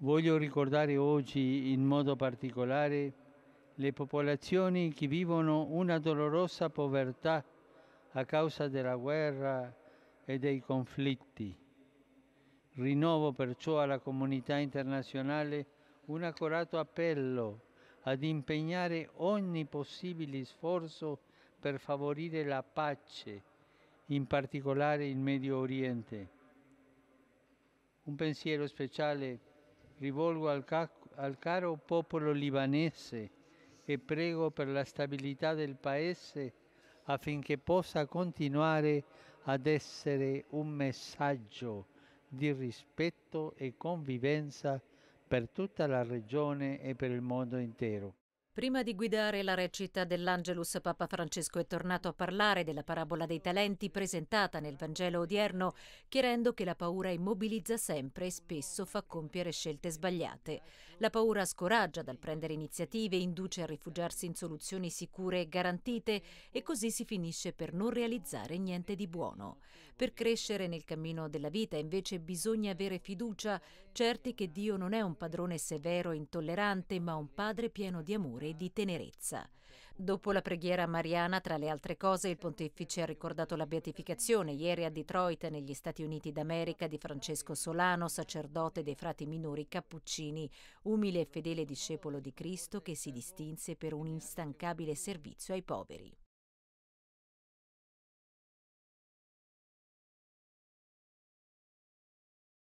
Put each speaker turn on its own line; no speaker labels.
Voglio ricordare oggi in modo particolare le popolazioni che vivono una dolorosa povertà a causa della guerra e dei conflitti. Rinnovo perciò alla comunità internazionale un accorato appello ad impegnare ogni possibile sforzo per favorire la pace, in particolare in Medio Oriente. Un pensiero speciale rivolgo al, ca- al caro popolo libanese e prego per la stabilità del Paese affinché possa continuare ad essere un messaggio di rispetto e convivenza per tutta la regione e per il mondo intero.
Prima di guidare la recita dell'Angelus, Papa Francesco è tornato a parlare della parabola dei talenti presentata nel Vangelo odierno, chiarendo che la paura immobilizza sempre e spesso fa compiere scelte sbagliate. La paura scoraggia dal prendere iniziative, induce a rifugiarsi in soluzioni sicure e garantite e così si finisce per non realizzare niente di buono. Per crescere nel cammino della vita invece bisogna avere fiducia, certi che Dio non è un padrone severo e intollerante, ma un padre pieno di amore amore di tenerezza. Dopo la preghiera mariana, tra le altre cose, il pontefice ha ricordato la beatificazione ieri a Detroit, negli Stati Uniti d'America, di Francesco Solano, sacerdote dei frati minori cappuccini, umile e fedele discepolo di Cristo che si distinse per un instancabile servizio ai poveri.